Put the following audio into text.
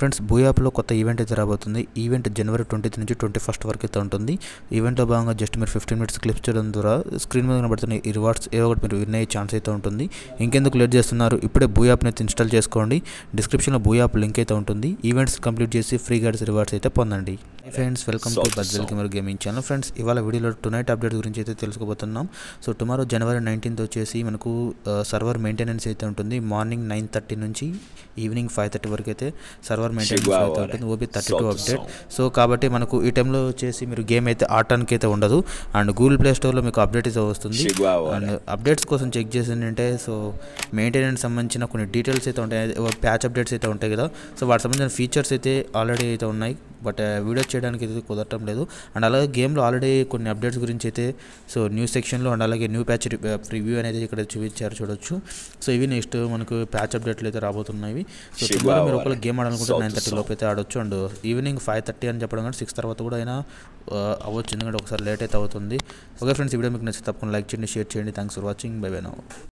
friends బూయాప్లో కొత్త event అయితే రాబోతుంది ఈవెంట్ జనవరి ట్వంటీ నుంచి ట్వంటీ ఫస్ట్ వరకు అయితే ఉంటుంది ఈవెంట్లో భాగంగా జస్ట్ మీరు ఫిఫ్టీన్ మినిట్స్ క్లిప్స్ చేయడం ద్వారా స్క్రీన్ మీద కనబడుతున్న ఈ రివార్డ్స్ ఏదో ఒకటి మీరు విన్ అయ్యే ఛాన్స్ అయితే ఉంటుంది ఇంకెందుకు లేట్ చేస్తున్నారు ఇప్పుడే బూయాప్ని అయితే ఇన్స్టాల్ చేసుకోండి డిస్క్రిప్షన్లో బూయాప్ లింక్ అయితే ఉంటుంది ఈవెంట్స్ కంప్లీట్ చేసి ఫ్రీ గైడ్స్ రివార్డ్స్ అయితే పొందండి ఫ్రెండ్స్ వెల్కమ్ టు బజ్జల్ కెమెర్ గేమింగ్ ఛానల్ ఫ్రెండ్స్ ఇవాళ వీడియోలో టునైట్ అప్డేట్ గురించి అయితే తెలుసుకోబోతున్నాం సో టుమారో జనవరి నైన్టీన్త్ వచ్చేసి మనకు సర్వర్ మెయింటెనెన్స్ అయితే ఉంటుంది మార్నింగ్ నైన్ థర్టీ నుంచి ఈవినింగ్ ఫైవ్ థర్టీ వరకు అయితే server power maintain OB thirty two update so కాబట్టి మనకు ఈ టైంలో వచ్చేసి మీరు గేమ్ అయితే ఆడటానికి అయితే ఉండదు అండ్ గూగుల్ ప్లే స్టోర్లో మీకు అప్డేట్ అయితే వస్తుంది అండ్ అప్డేట్స్ కోసం చెక్ ఏంటంటే సో మెయింటెనెన్స్ సంబంధించిన కొన్ని డీటెయిల్స్ అయితే ఉంటాయి ప్యాచ్ అప్డేట్స్ అయితే ఉంటాయి కదా సో వాటి సంబంధించిన ఫీచర్స్ అయితే ఆల్రెడీ అయితే ఉన్నాయి బట్ వీడియో చేయడానికి అయితే కుదరటం లేదు అండ్ అలాగే గేమ్లో ఆల్రెడీ కొన్ని అప్డేట్స్ గురించి అయితే సో న్యూ సెక్షన్లో అండ్ అలాగే న్యూ ప్యాచ్ రివ్యూ అనేది ఇక్కడ చూపించారు చూడొచ్చు సో ఇవి నెక్స్ట్ మనకు ప్యాచ్ అప్డేట్లు అయితే రాబోతున్నాయి సో టుమారో మీరు ఒకవేళ గేమ్ ఆడాలనుకుంటే నైన్ థర్టీ లోపు అయితే ఆడొచ్చు అండ్ ఈవినింగ్ ఫైవ్ థర్టీ అని చెప్పడం కానీ సిక్స్ తర్వాత కూడా అయినా అవ్వచ్చు ఎందుకంటే ఒకసారి లేట్ అయితే అవుతుంది ఓకే ఫ్రెండ్స్ వీడియో మీకు నచ్చితే తప్పకుండా లైక్ చేయండి షేర్ చేయండి thanks for watching bye bye now